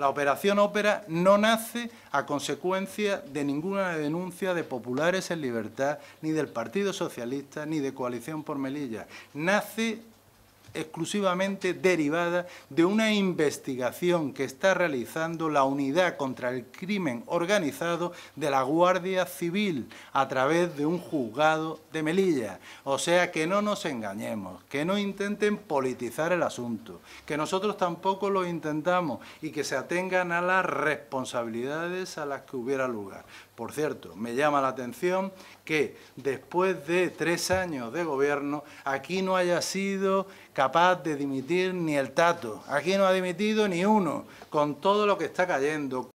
La operación Ópera no nace a consecuencia de ninguna denuncia de populares en libertad, ni del Partido Socialista, ni de Coalición por Melilla. Nace exclusivamente derivada de una investigación que está realizando la Unidad contra el Crimen Organizado de la Guardia Civil a través de un juzgado de Melilla. O sea, que no nos engañemos, que no intenten politizar el asunto, que nosotros tampoco lo intentamos y que se atengan a las responsabilidades a las que hubiera lugar. Por cierto, me llama la atención que después de tres años de gobierno aquí no haya sido capaz de dimitir ni el tato. Aquí no ha dimitido ni uno, con todo lo que está cayendo.